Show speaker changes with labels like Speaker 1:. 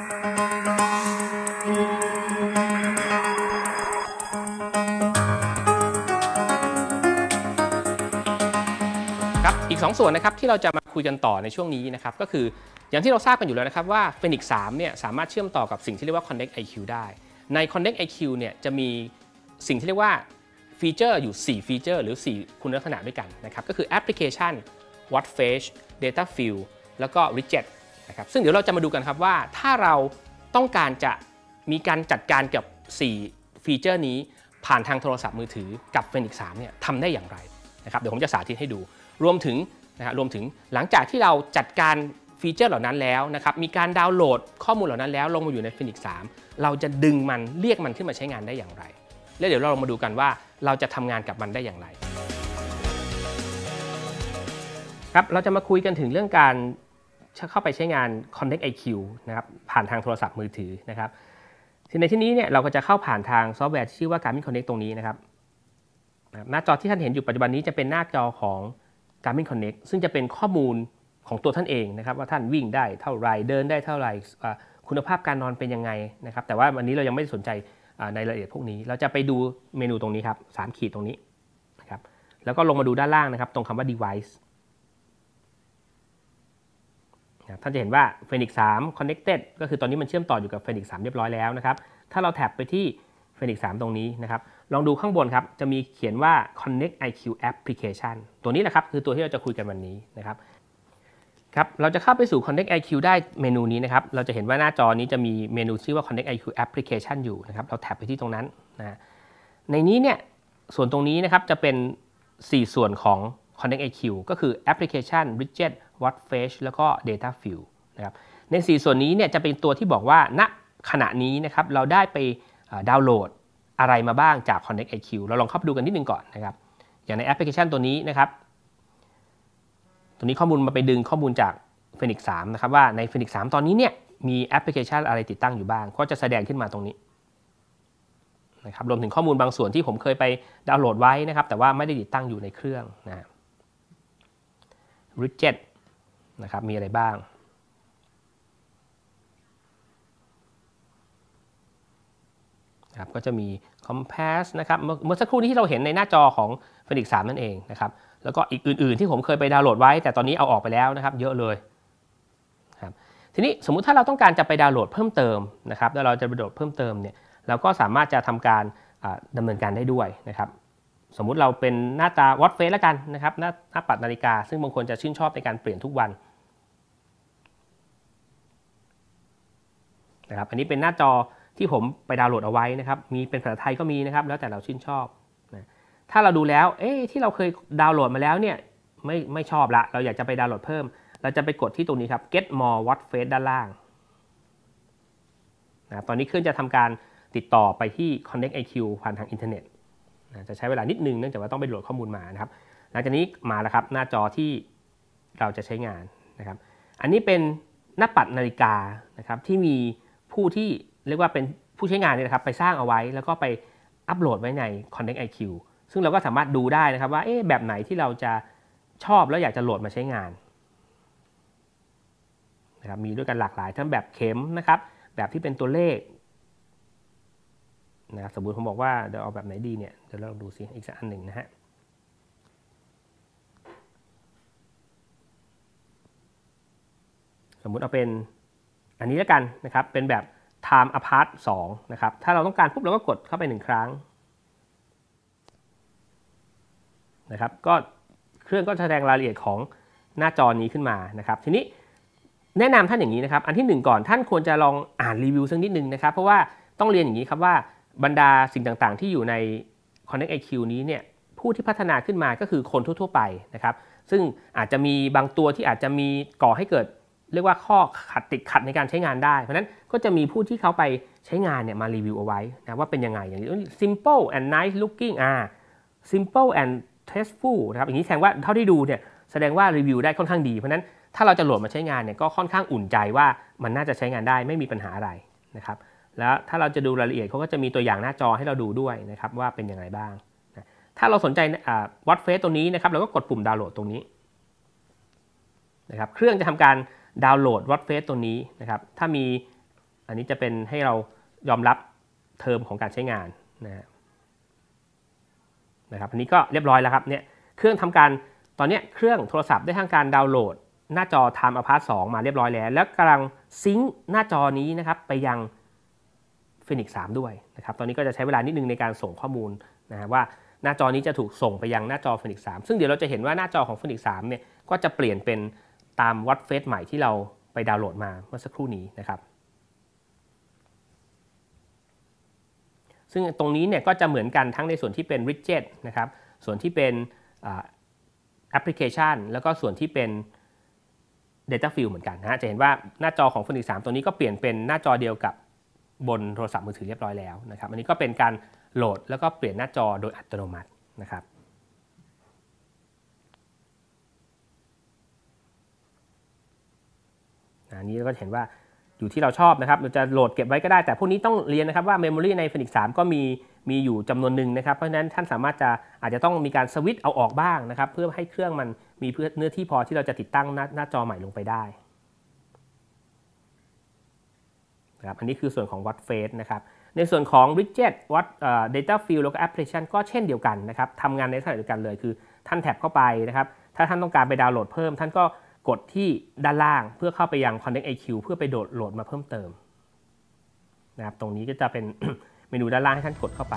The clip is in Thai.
Speaker 1: ครับ อีก 2 ส่วนนะครับที่เราจะมาคุยกันต่อในช่วงนี้นะครับก็คืออย่างที่เราทราบกันอยู่แล้วนะครับว่า Phoenix 3เนี่ยสามารถเชื่อมต่อกับสิ่งที่เรียกว่า Connect IQ ได้ ใน Connect IQ เนี่ยจะมีสิ่งที่เรียกว่าฟีเจอร์อยู่ 4 ฟีเจอร์หรือ 4 คุณลักษณะด้วยกันนะครับก็คือแอปพลิเคชัน w a t f a c e Data Field แล้วก็ Widget ะครับซึ่งเดี๋ยวเราจะมาดูกันครับว่าถ้าเราต้องการจะมีการจัดการกับ 4 ฟีเจอร์นี้ผ่านทางโทรศัพท์มือถือกับ Phoenix 3เนี่ยทำได้อย่างไรนะครับเดี๋ยวผมจะสาธิตให้ดู รวมถึงนะรรวมถึงหลังจากที่เราจัดการฟีเจอร์เหล่านั้นแล้วนะครับมีการดาวน์โหลดข้อมูลเหล่านั้นแล้วลงมาอยู่ใน Phoenix 3 เราจะดึงมันเรียกมันขึ้นมาใช้งานได้อย่างไร และเดี๋ยวเราลองมาดูกันว่าเราจะทำงานกับมันได้อย่างไรครับเราจะมาคุยกันถึงเรื่องการเข้าไปใช้งาน Connect IQ นะครับผ่านทางโทรศัพท์มือถือนะครับในที่นี้เนี่ยเราก็จะเข้าผ่านทางซอฟต์แวร์ที่ชื่อว่า Garmin Connect ตรงนี้นะครับหน้าจอที่ท่านเห็นอยู่ปัจจุบันนี้จะเป็นหน้าจอของ Garmin Connect ซึ่งจะเป็นข้อมูลของตัวท่านเองนะครับว่าท่านวิ่งได้เท่าไรเดินได้เท่าไรคุณภาพการนอนเป็นยังไงนะครับแต่ว่าวันนี้เรายังไม่สนใจในรายละเอียดพวกนี้ เราจะไปดูเมนูตรงนี้ครับสามขีดตรงนี้นะครับแล้วก็ลงมาดูด้านล่างนะครับตรงคำว่า device ท่านจะเห็นว่า Phoenix 3 connected ก็คือตอนนี้มันเชื่อมต่ออยู่กับ Phoenix 3 เรียบร้อยแล้วนะครับถ้าเราแท็บไปที่ Phoenix 3 ตรงนี้นะครับ ลองดูข้างบนครับจะมีเขียนว่า connect IQ application ตัวนี้แหละครับคือตัวที่เราจะคุยกันวันนี้นะครับครับ เราจะเข้าไปสู่ connect IQ ได้เมนูนี้นะครับเราจะเห็นว่าหน้าจอนี้จะมีเมนูชื่อว่า connect IQ application อยู่นะครับเราแท็บไปที่ตรงนั้นนะในนี้เนี่ยส่วนตรงนี้นะครับจะเป็น 4 ส่วนของ Connect IQ ก็คือ Application Widget w a t Fetch แล้วก็ Data v i e w นะครับใน 4 ส่วนนี้เนี่ยจะเป็นตัวที่บอกว่าณนะขณะนี้นะครับเราได้ไปดาวน์โหลดอะไรมาบ้างจาก Connect IQ เราลองเข้าไปดูกันนิดนึงก่อนนะครับอย่างในแอปพลิเคชันตัวนี้นะครับตัวนี้ข้อมูลมาไปดึงข้อมูลจาก Phoenix 3 นะครับว่าใน Phoenix 3 ตอนนี้เนี่ยมีแอปพลิเคชันอะไรติดตั้งอยู่บ้าง ก็จะแสดงขึ้นมาตรงนี้นะครับรวมถึงข้อมูลบางส่วนที่ผมเคยไปดาวน์โหลดไว้นะครับ แต่ว่าไม่ได้ติดตั้งอยู่ในเครื่องนะครับริดเจ็ตนะครับ มีอะไรบ้างครับก็จะมี Compass นะครับ เมื่อสักครู่นี้ที่เราเห็นในหน้าจอของ Phoenix 3 นั่นเองนะครับ แล้วก็อีกอื่นๆที่ผมเคยไปดาวน์โหลดไว้แต่ตอนนี้เอาออกไปแล้วนะครับ เยอะเลยครับทีนี้สมมุติถ้าเราต้องการจะไปดาวน์โหลดเพิ่มเติมนะครับแล้วเราจะไปโหลดเพิ่มเติมเนี่ย เราก็สามารถจะทำการดำเนินการได้ด้วยนะครับสมมุติเราเป็นหน้าตาวอตเฟสแล้วกันนะครับหน้าหน้าปัดนาฬิกาซึ่งบางคนจะชื่นชอบในการเปลี่ยนทุกวันนะครับอันนี้เป็นหน้าจอที่ผมไปดาวน์โหลดเอาไว้นะครับมีเป็นภาษาไทยก็มีนะครับแล้วแต่เราชื่นชอบนะถ้าเราดูแล้วเอ๊ที่เราเคยดาวน์โหลดมาแล้วเนี่ยไม่ไม่ชอบละเราอยากจะไปดาวน์โหลดเพิ่ม เราจะไปกดที่ตรงนี้ครับ get more w a t c h face ด้านล่างนะตอนนี้เครื่องจะทำการติดต่อไปที่ connect iq ผ่านทางอินเทอร์เน็ตจะใช้เวลานิดนึงเนื่องจากว่าต้องไปโหลดข้อมูลมานะครับหลังจากนี้มาแล้วครับหน้าจอที่เราจะใช้งานนะครับ อันนี้เป็นหน้าปัดนาฬิกานะครับที่มีผู้ที่เรียกว่าเป็นผู้ใช้งานนี่นะครับ ไปสร้างเอาไว้ แล้วก็ไปอัปโหลดไว้ใน c o n t e x t IQ ซึ่งเราก็สามารถดูได้นะครับว่าเอ๊ะแบบไหนที่เราจะชอบแล้วอยากจะโหลดมาใช้งานนะครับมีด้วยกันหลากหลายทั้งแบบเข็มนะครับ แบบที่เป็นตัวเลขนะสมมติผมบอกว่าเดี๋ยวเอาแบบไหนดีเนี่ยเดี๋ยวเราดูซิอีกสักอันหนึ่งนะฮะ สมมุติเอาเป็นอันนี้แล้วกันนะครับเป็นแบบ time apart 2นะครับถ้าเราต้องการปุ๊บเราก็กดเข้าไปหนึ่งครั้งนะครับก็เครื่องก็แสดงรายละเอียดของหน้าจอนี้ขึ้นมานะครับ ทีนี้แนะนำท่านอย่างนี้นะครับ อันที่ 1 ก่อนท่านควรจะลองอ่านรีวิวสักนิดนึงนะครับ เพราะว่าต้องเรียนอย่างนี้ครับว่าบรรดาสิ่งต่าง ๆ ที่อยู่ใน Connect IQ นี้เนี่ยผู้ที่พัฒนาขึ้นมาก็คือคนทั่ว ๆ ไปนะครับ ซึ่งอาจจะมีบางตัวที่อาจจะมีก่อให้เกิด เรียกว่าข้อขัดติดขัดในการใช้งานได้ เพราะนั้นก็จะมีผู้ที่เขาไปใช้งานเนี่ยมารีวิวเอาไว้นะว่าเป็นยังไง อย่างนี้ simple and nice looking อ่า simple and tasteful นะครับอย่างนี้แสดงว่าเท่าที่ดูเนี่ยแสดงว่ารีวิวได้ค่อนข้างดีเพราะนั้นถ้าเราจะโหลดมาใช้งานเนี่ยก็ค่อนข้างอุ่นใจว่ามันน่าจะใช้งานได้ไม่มีปัญหาอะไรนะครับแล้วถ้าเราจะดูรายละเอียดเขาก็จะมีตัวอย่างหน้าจอให้เราดูด้วยนะครับว่าเป็นอย่างไรบ้าง ถ้าเราสนใจวัดเฟสตัวนี้นะครับเราก็กดปุ่มดาวน์โหลดตรงนี้นะครับเครื่องจะทำการดาวน์โหลดวัดเฟสตัวนี้นะครับถ้ามีอันนี้จะเป็นให้เรายอมรับเทอมของการใช้งานนะครับอันนี้ก็เรียบร้อยแล้วครับเนี่ยเครื่องทำการตอนนี้เครื่องโทรศัพท์ได้ทาการดาวน์โหลด หน้าจอ Time Apart 2มาเรียบร้อยแล้วแล้วกำลังซิงค์หน้าจอนี้นะครับไปยังฟินิกสา3ด้วยนะครับ ตอนนี้ก็จะใช้เวลานิดนึงในการส่งข้อมูลนะว่าหน้าจอนี้จะถูกส่งไปยังหน้าจอฟินิกส์3 ซึ่งเดี๋ยวเราจะเห็นว่าหน้าจอของฟินิกส์3 เนี่ยก็จะเปลี่ยนเป็นตามวัดเฟสใหม่ที่เราไปดาวน์โหลดมาเมื่อสักครู่นี้นะครับ ซึ่งตรงนี้เนี่ยก็จะเหมือนกันทั้งในส่วนที่เป็น widget นะครับส่วนที่เป็นแอปพลิเคชัน แล้วก็ส่วนที่เป็น data field เหมือนกันนะจะเห็นว่าหน้าจอของ Phoenix 3ตัวนี้ก็เปลี่ยนเป็นหน้าจอเดียวกับบนโทรศัพท์มือถือเรียบร้อยแล้วนะครับอันนี้ก็เป็นการโหลดแล้วก็เปลี่ยนหน้าจอโดยอัตโนมัตินะครับอันนี้ก็เห็นว่าอยู่ที่เราชอบนะครับเราจะโหลดเก็บไว้ก็ได้ แต่พวกนี้ต้องเรียนนะครับว่าเมมโมรีใน Phoenix 3ก็มีมีอยู่จำนวนหนึ่งนะครับเพราะฉะนั้นท่านสามารถจะ อาจจะต้องมีการสวิตช์เอาออกบ้างนะครับเพื่อให้เครื่องมันมีเนื้อที่พอที่เราจะติดตั้งหน้าหน้าจอใหม่ลงไปได้นะครับอันนี้คือส่วนของวัดเฟสนะครับ ในส่วนของ widget วัด data field แล้วก็ application ก็เช่นเดียวกันนะครับทำงานในลักษณะเดียวกันเลยคือท่านแท็บเข้าไปนะครับถ้าท่านต้องการไปดาวน์โหลดเพิ่ม ท่านก็กดที่ด้านล่างเพื่อเข้าไปยัง Connect IQ เพื่อไปโดดโหลดมาเพิ่มเติมนะครับตรงนี้ก็จะเป็นเมนูด้านล่างให้ท่านกดเข้าไป